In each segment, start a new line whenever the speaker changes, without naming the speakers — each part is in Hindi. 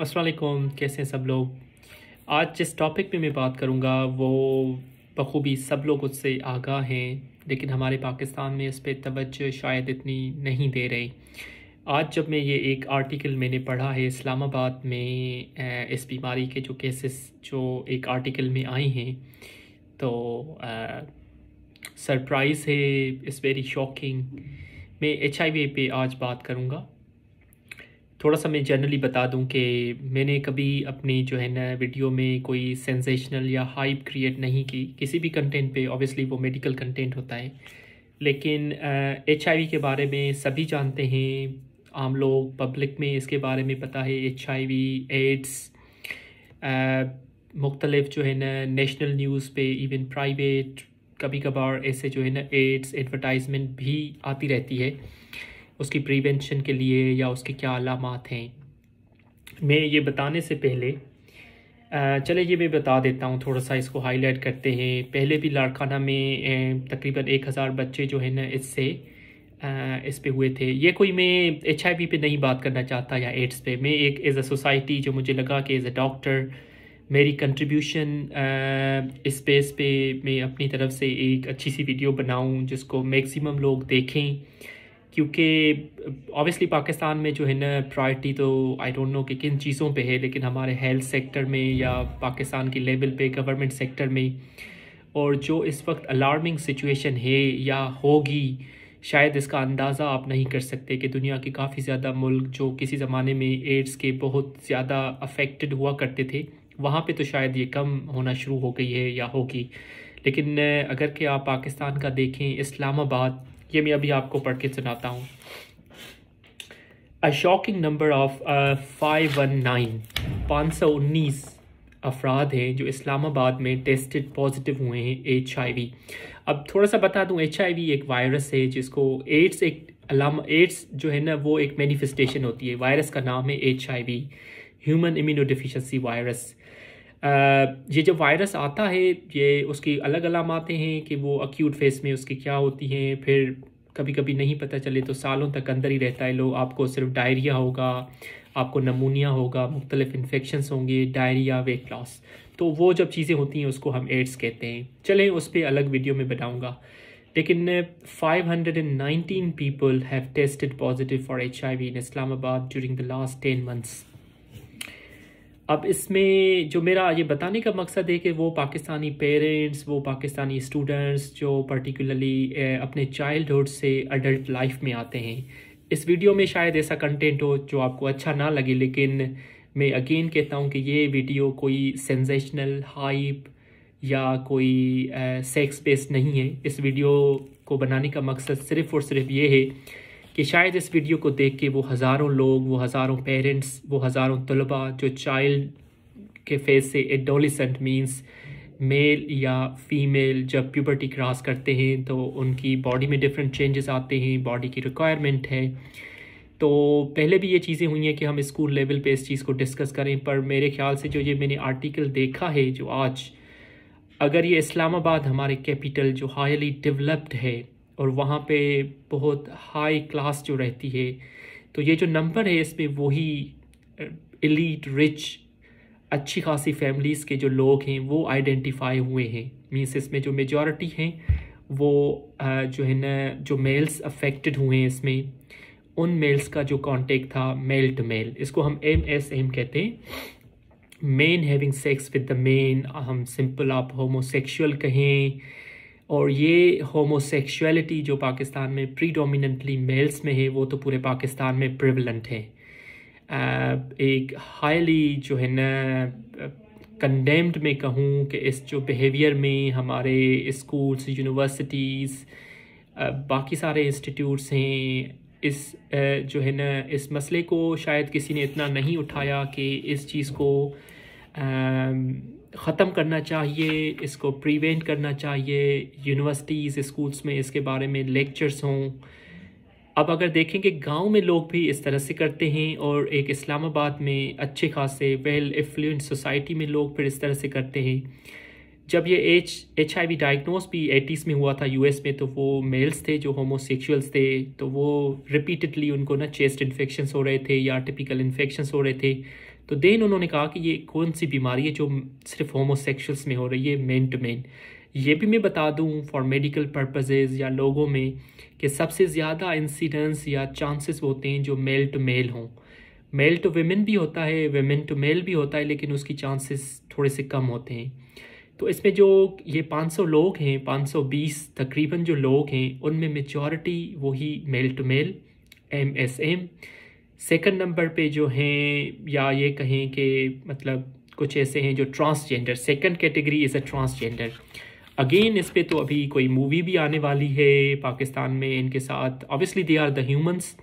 असलकुम कैसे हैं सब लोग आज जिस टॉपिक पे मैं बात करूँगा वो बखूबी सब लोग उससे आगाह हैं लेकिन हमारे पाकिस्तान में इस पर तवज्जो शायद इतनी नहीं दे रही आज जब मैं ये एक आर्टिकल मैंने पढ़ा है इस्लामाबाद में इस बीमारी के जो केसेस जो एक आर्टिकल में आए हैं तो सरप्राइज़ है इस वेरी शॉकिंग मैं एच पे आज बात करूँगा थोड़ा सा मैं जनरली बता दूं कि मैंने कभी अपनी जो है ना वीडियो में कोई सेंसेशनल या हाइप क्रिएट नहीं की किसी भी कंटेंट पे ऑब्वियसली वो मेडिकल कंटेंट होता है लेकिन एच uh, के बारे में सभी जानते हैं आम लोग पब्लिक में इसके बारे में पता है एच एड्स मुख्तलिफ जो है ना नेशनल न्यूज़ पे इवन प्राइवेट कभी कभार ऐसे जो है ना एड्स एडवर्टाइजमेंट भी आती रहती है उसकी प्रिवेंशन के लिए या उसके क्या अलामत हैं मैं ये बताने से पहले चले ये मैं बता देता हूँ थोड़ा सा इसको हाईलाइट करते हैं पहले भी लाड़खाना में तकरीबन एक हज़ार बच्चे जो है ना इससे इस पे हुए थे ये कोई मैं एच आई पर नहीं बात करना चाहता या एड्स पे मैं एक एज़ अ सोसाइटी जो मुझे लगा कि एज़ अ डॉक्टर मेरी कंट्रीब्यूशन स्पेस पे मैं अपनी तरफ से एक अच्छी सी वीडियो बनाऊं जिसको मैक्सिमम लोग देखें क्योंकि ऑब्वियसली पाकिस्तान में जो है ना प्रायरिटी तो आई डोंट नो कि किन चीज़ों पे है लेकिन हमारे हेल्थ सेक्टर में या पाकिस्तान के लेवल पे गवर्नमेंट सेक्टर में और जो इस वक्त अलार्मिंग सिचुएशन है या होगी शायद इसका अंदाज़ा आप नहीं कर सकते कि दुनिया के काफ़ी ज़्यादा मुल्क जो किसी ज़माने में एड्स के बहुत ज़्यादा अफेक्टेड हुआ करते थे वहाँ पे तो शायद ये कम होना शुरू हो गई है या होगी लेकिन अगर कि आप पाकिस्तान का देखें इस्लामाबाद ये मैं अभी आपको पढ़ के सुनाता हूँ a shocking number of five one nine पाँच सौ उन्नीस अफराद हैं जो इस्लामाबाद में टेस्टेड पॉजिटिव हुए हैं एच अब थोड़ा सा बता दूँ एच एक वायरस है जिसको एड्स एक एड्स जो है ना वो एक मैनिफेस्टेशन होती है वायरस का नाम है H human immunodeficiency virus ये जब वायरस आता है ये उसकी अलग अलामतें हैं कि वो अक्यूट फेस में उसकी क्या होती हैं फिर कभी कभी नहीं पता चले तो सालों तक अंदर ही रहता है लोग आपको सिर्फ डायरिया होगा आपको नमूनिया होगा मुख्तलिफ इन्फेक्शन होंगे डायरिया वेट लॉस तो वो जब चीज़ें होती हैं उसको हम एड्स कहते हैं चलें उस पर अलग वीडियो में बताऊँगा लेकिन 519 tested positive for H I V in Islamabad during the last 10 months अब इसमें जो मेरा ये बताने का मकसद है कि वो पाकिस्तानी पेरेंट्स वो पाकिस्तानी स्टूडेंट्स जो पर्टिकुलरली अपने चाइल्डहुड से अडल्ट लाइफ में आते हैं इस वीडियो में शायद ऐसा कंटेंट हो जो आपको अच्छा ना लगे लेकिन मैं अगेन कहता हूँ कि ये वीडियो कोई सेंसेशनल हाइप या कोई सेक्स बेस्ड नहीं है इस वीडियो को बनाने का मकसद सिर्फ़ और सिर्फ ये है कि शायद इस वीडियो को देख के वो हज़ारों लोग वो हज़ारों पेरेंट्स वो हज़ारों तलबा जो चाइल्ड के फेस से adolescent means male or female जब प्यूबर्टी क्रॉस करते हैं तो उनकी बॉडी में डिफरेंट चेंजेस आते हैं बॉडी की रिक्वायरमेंट है तो पहले भी ये चीज़ें हुई हैं कि हम स्कूल लेवल पे इस चीज़ को डिस्कस करें पर मेरे ख्याल से जो ये मैंने आर्टिकल देखा है जो आज अगर ये इस्लामाबाद हमारे कैपिटल जो हाईली डेवलप्ड है और वहाँ पे बहुत हाई क्लास जो रहती है तो ये जो नंबर है इसमें वही एलीट रिच अच्छी खासी फैमिलीज़ के जो लोग हैं वो आइडेंटिफाई हुए हैं मीन्स इसमें जो मेजॉरिटी हैं वो जो है ना जो मेल्स अफेक्टेड हुए हैं इसमें उन मेल्स का जो कांटेक्ट था मेल टू मेल इसको हम एम एस एम कहते हैं men having sex with the men हम सिंपल आप होमोसेक्सुअल कहें और ये होमोसेक्सुअलिटी जो पाकिस्तान में प्रीडोमिनेंटली मेल्स में है वो तो पूरे पाकिस्तान में प्रिवलेंट है uh, एक हाईली जो है ना कंडेम्ड uh, में कहूँ कि इस जो बिहेवियर में हमारे स्कूल्स यूनिवर्सिटीज़ uh, बाकी सारे इंस्टीट्यूट्स हैं इस जो है ना इस मसले को शायद किसी ने इतना नहीं उठाया कि इस चीज़ को um, ख़त्म करना चाहिए इसको प्रिवेंट करना चाहिए यूनिवर्सिटीज़ स्कूल्स में इसके बारे में लेक्चर्स हों अब अगर देखें कि गांव में लोग भी इस तरह से करते हैं और एक इस्लामाबाद में अच्छे खासे वेल इफ्लुएंस सोसाइटी में लोग फिर इस तरह से करते हैं जब ये H H I V diagnose भी एटीज़ में हुआ था एस में तो वो मेल्स थे जो होमोसेक्शुअल्स थे तो वो रिपीटडली उनको ना चेस्ट इन्फेक्शन हो रहे थे या टिपिकल इन्फेक्शन हो रहे थे तो देन उन्होंने कहा कि ये कौन सी बीमारी है जो सिर्फ होमोसेक्शुअल्स में हो रही है मेन टू मेन ये भी मैं बता दूं फॉर मेडिकल पर्पजेज़ या लोगों में कि सबसे ज़्यादा इंसिडेंस या चांसेस होते हैं जो मेल टू मेल हों मेल टू वेमेन भी होता है वेमेन टू मेल भी होता है लेकिन उसकी चांसेस थोड़े से कम होते हैं तो इसमें जो ये 500 लोग हैं 520 तकरीबन जो लोग हैं उनमें मेजॉरिटी वही male to male M S M second number पे जो हैं या ये कहें कि मतलब कुछ ऐसे हैं जो transgender second category is a transgender again इस पर तो अभी कोई मूवी भी आने वाली है पाकिस्तान में इनके साथ obviously they are the humans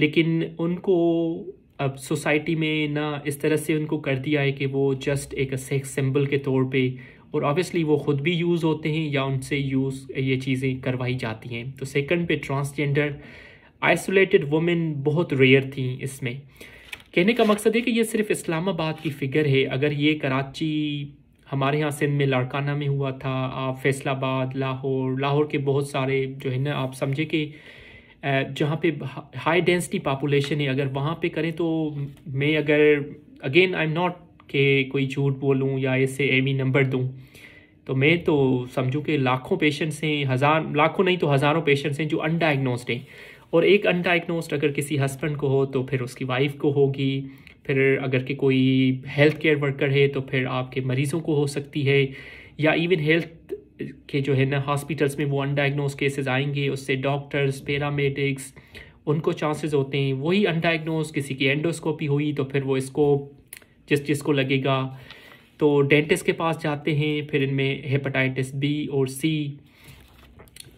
लेकिन उनको अब सोसाइटी में ना इस तरह से उनको कर दिया है कि वो जस्ट एक सेक्स सिंबल के तौर पे और ऑब्वियसली वो ख़ुद भी यूज़ होते हैं या उनसे यूज़ ये चीज़ें करवाई जाती हैं तो सेकंड पे ट्रांसजेंडर आइसोलेटेड वुमेन बहुत रेयर थी इसमें कहने का मकसद है कि ये सिर्फ इस्लामाबाद की फ़िगर है अगर ये कराची हमारे यहाँ सिंध में लाड़काना में हुआ था आप फैसलाबाद लाहौर लाहौर के बहुत सारे जो है ना आप समझे कि जहाँ पे हाई डेंसिटी पापुलेशन है अगर वहाँ पे करें तो मैं अगर अगेन आई एम नॉट के कोई झूठ बोलूँ या ऐसे एमी नंबर दूँ तो मैं तो समझूँ कि लाखों पेशेंट्स हैं हज़ार लाखों नहीं तो हज़ारों पेशेंट्स हैं जो अनडाइग्नोस्ड हैं और एक अनडाइग्नोस्ड अगर किसी हस्बैंड को हो तो फिर उसकी वाइफ को होगी फिर अगर के कोई हेल्थ केयर वर्कर है तो फिर आपके मरीज़ों को हो सकती है या इवन हेल्थ के जो है ना हॉस्पिटल्स में वो अनडाइग्नोज केसेस आएंगे उससे डॉक्टर्स पैरामेडिक्स उनको चांसेस होते हैं वही अनडाइग्नोज किसी की एंडोस्कोपी हुई तो फिर वो इसको जिस जिसको लगेगा तो डेंटिस्ट के पास जाते हैं फिर इनमें हेपेटाइटिस बी और सी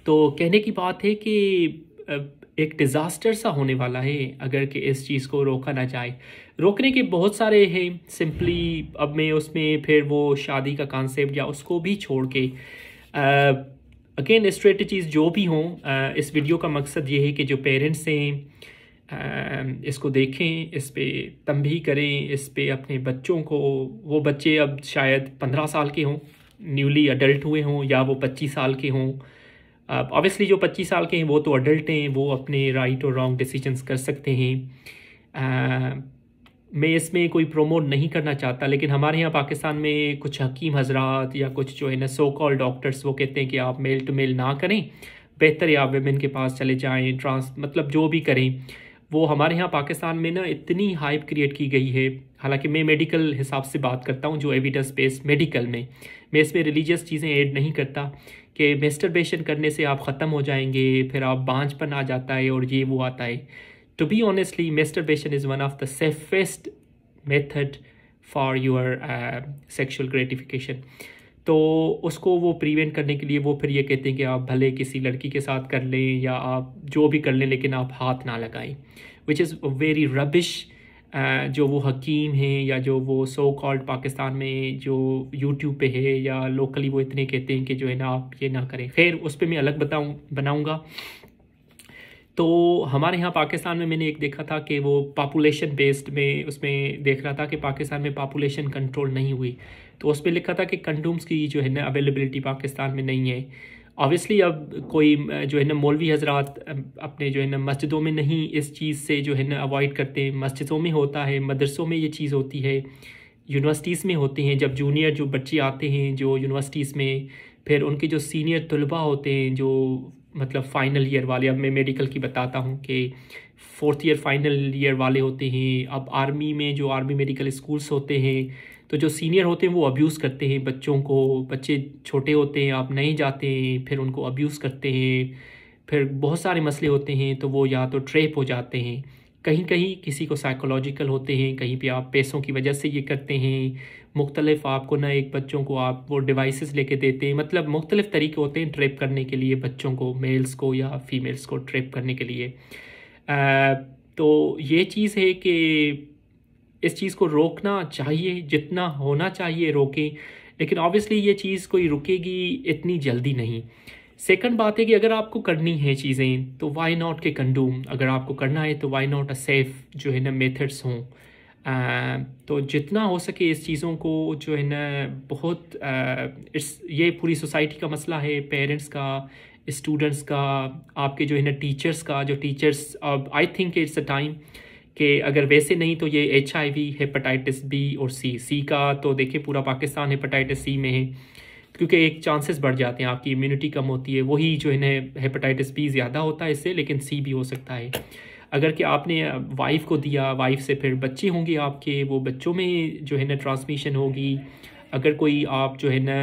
तो कहने की बात है कि एक डिज़ास्टर सा होने वाला है अगर कि इस चीज़ को रोका ना जाए रोकने के बहुत सारे हैं सिंपली अब मैं उसमें फिर वो शादी का कॉन्सेप्ट या उसको भी छोड़ के अगेन स्ट्रेटजीज़ जो भी हों इस वीडियो का मकसद ये है कि जो पेरेंट्स हैं इसको देखें इस पर तंभी करें इस पर अपने बच्चों को वो बच्चे अब शायद पंद्रह साल के हों न्यूली अडल्ट हुए हों या वो पच्चीस साल के हों ऑब्वियसली जो 25 साल के हैं वो तो अडल्ट हैं वो अपने राइट और रॉन्ग डिसीजंस कर सकते हैं मैं इसमें कोई प्रोमोट नहीं करना चाहता लेकिन हमारे यहाँ पाकिस्तान में कुछ हकीम हजरात या कुछ जो है ना सो कॉल डॉक्टर्स वो कहते हैं कि आप मेल टू मेल ना करें बेहतर या आप वेमेन के पास चले जाएँ ट्रांस मतलब जो भी करें वो हमारे यहाँ पाकिस्तान में ना इतनी हाइप क्रिएट की गई है हालांकि मैं मेडिकल हिसाब से बात करता हूँ जो एविडेंस बेस्ड मेडिकल में मैं इसमें रिलीजियस चीज़ें ऐड नहीं करता कि मेस्टरबेशन करने से आप ख़त्म हो जाएंगे फिर आप पर आ जाता है और ये वो आता है to be honestly masturbation is one of the safest method for your sexual gratification तो उसको वो प्रिवेंट करने के लिए वो फिर ये कहते हैं कि आप भले किसी लड़की के साथ कर लें या आप जो भी कर लें लेकिन आप हाथ ना लगाएं विच इज़ वेरी रबिश जो वो हकीम हैं या जो वो सो कॉल्ड पाकिस्तान में जो यूट्यूब पे है या लोकली वो इतने कहते हैं कि जो है ना आप ये ना करें खैर उस पर मैं अलग बताऊँ बनाऊँगा तो हमारे यहाँ पाकिस्तान में मैंने एक देखा था कि वो पापुलेशन बेस्ड में उसमें देख रहा था कि पाकिस्तान में पापुलेशन कंट्रोल नहीं हुई तो उस पर लिखा था कि कंडोम्स की जो है ना अवेलेबिलिटी पाकिस्तान में नहीं है ऑब्वियसली अब कोई जो है ना मौलवी हजरात अपने जो है ना मस्जिदों में नहीं इस चीज़ से जो है ना अवॉइड करते मस्जिदों में होता है मदरसों में ये चीज़ होती है यूनिवर्सिटीज़ में होते हैं जब जूनियर जो बच्चे आते हैं जो यूनिवर्सिटीज़ में फिर उनके जो सीनियर तलबा होते हैं जो मतलब फ़ाइनल ईयर वाले अब मैं मेडिकल की बताता हूँ कि फोर्थ ईयर फाइनल ईयर वाले होते हैं अब आर्मी में जो आर्मी मेडिकल स्कूल्स होते हैं तो जो सीनियर होते हैं वो अब्यूज़ करते हैं बच्चों को बच्चे छोटे होते हैं आप नहीं जाते हैं फिर उनको अब्यूज़ करते हैं फिर बहुत सारे मसले होते हैं तो वो या तो ट्रेप हो जाते हैं कहीं कहीं किसी को साइकोलॉजिकल होते हैं कहीं पे आप पैसों की वजह से ये करते हैं मुख्तलिफ आपको ना एक बच्चों को आप वो डिवाइसेस लेके देते हैं मतलब मुख्तलिफ तरीके होते हैं ट्रेप करने के लिए बच्चों को मेल्स को या फीमेल्स को ट्रेप करने के लिए आ, तो ये चीज़ है कि इस चीज़ को रोकना चाहिए जितना होना चाहिए रोकें लेकिन ऑब्वियसली ये चीज़ कोई रुकेगी इतनी जल्दी नहीं सेकंड बात है कि अगर आपको करनी है चीज़ें तो वाई नॉट के कंडूम अगर आपको करना है तो वाई नॉट अ सेफ जो है ना मेथड्स हों तो जितना हो सके इस चीज़ों को जो है ना बहुत आ, इस ये पूरी सोसाइटी का मसला है पेरेंट्स का स्टूडेंट्स का आपके जो है ना टीचर्स का जो teachers I think it's a time कि अगर वैसे नहीं तो ये एच हेपेटाइटिस बी और सी सी का तो देखिए पूरा पाकिस्तान हेपेटाइटिस सी में है क्योंकि एक चांसेस बढ़ जाते हैं आपकी इम्यूनिटी कम होती है वही जो इन्हें हेपेटाइटिस बी ज़्यादा होता है इससे लेकिन सी भी हो सकता है अगर कि आपने वाइफ को दिया वाइफ से फिर बच्चे होंगे आपके वो बच्चों में जो है ना ट्रांसमिशन होगी अगर कोई आप जो है ना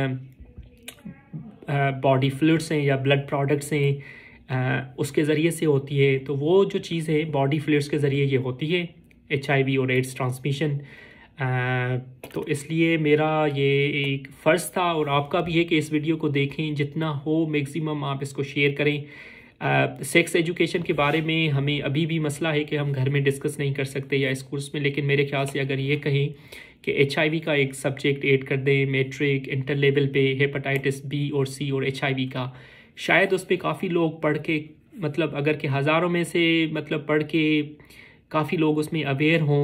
बॉडी फ्लूड्स हैं या ब्लड प्रोडक्ट्स हैं उसके ज़रिए से होती है तो वो जो चीज़ है बॉडी फ्लूड्स के ज़रिए ये होती है एच और एड्स ट्रांसमिशन तो इसलिए मेरा ये एक फ़र्ज़ था और आपका भी है कि इस वीडियो को देखें जितना हो मैक्सिमम आप इसको शेयर करें सेक्स एजुकेशन के बारे में हमें अभी भी मसला है कि हम घर में डिस्कस नहीं कर सकते या स्कूल्स में लेकिन मेरे ख्याल से अगर ये कहें कि एच का एक सब्जेक्ट ऐड कर दें मेट्रिक इंटर लेवल पे हेपाटाइटिस बी और सी और एच का शायद उस पर काफ़ी लोग पढ़ के मतलब अगर के हज़ारों में से मतलब पढ़ के काफ़ी लोग उसमें अवेयर हों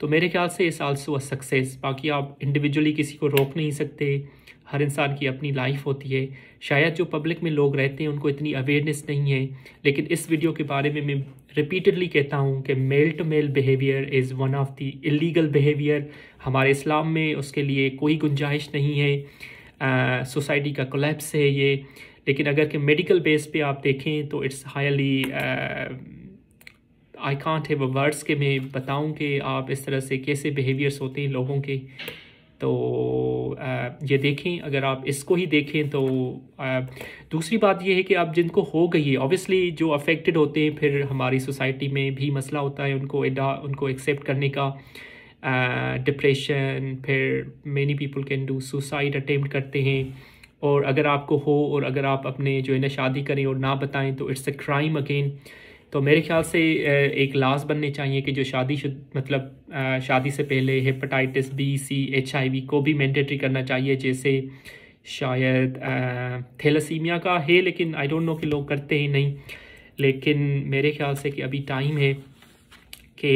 तो मेरे ख्याल से इस आल्सो अ सक्सेस बाकी आप इंडिविजुअली किसी को रोक नहीं सकते हर इंसान की अपनी लाइफ होती है शायद जो पब्लिक में लोग रहते हैं उनको इतनी अवेयरनेस नहीं है लेकिन इस वीडियो के बारे में मैं रिपीटेडली कहता हूँ कि male to male behaviour is one of the illegal behaviour हमारे इस्लाम में उसके लिए कोई गुंजाइश नहीं है सोसाइटी का कोलेप्स है ये लेकिन अगर कि मेडिकल बेस पे आप देखें तो इट्स हाईली आई कॉन्ट है वर्ड्स के मैं बताऊं कि आप इस तरह से कैसे बिहेवियर्स होते हैं लोगों के तो uh, ये देखें अगर आप इसको ही देखें तो uh, दूसरी बात यह है कि आप जिनको हो गई है ऑब्वियसली जो अफेक्टेड होते हैं फिर हमारी सोसाइटी में भी मसला होता है उनको एडा उनको एक्सेप्ट करने का डिप्रेशन uh, फिर many people can do suicide attempt करते हैं और अगर आपको हो और अगर आप अपने जो है ना शादी करें और ना बताएं तो इट्स अ क्राइम अगेन तो मेरे ख्याल से एक लाज बनने चाहिए कि जो शादी शुद मतलब शादी से पहले hepatitis B C H I V को भी मैंडेटरी करना चाहिए जैसे शायद थैलेसीमिया का है लेकिन आई डोंट नो कि लोग करते ही नहीं लेकिन मेरे ख्याल से कि अभी टाइम है कि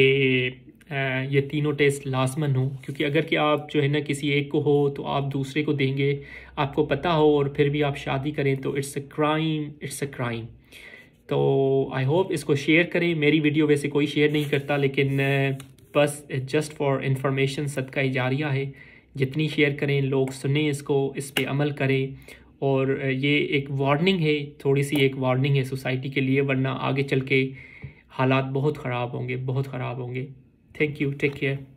ये तीनों टेस्ट लाजमन हो क्योंकि अगर कि आप जो है ना किसी एक को हो तो आप दूसरे को देंगे आपको पता हो और फिर भी आप शादी करें तो it's a crime it's a crime तो आई होप इसको शेयर करें मेरी वीडियो वैसे कोई शेयर नहीं करता लेकिन बस जस्ट फॉर इंफॉर्मेशन सदका ही जारिया है जितनी शेयर करें लोग सुने इसको इस पर अमल करें और ये एक वार्निंग है थोड़ी सी एक वार्निंग है सोसाइटी के लिए वरना आगे चल के हालात बहुत ख़राब होंगे बहुत ख़राब होंगे Thank you. Take care.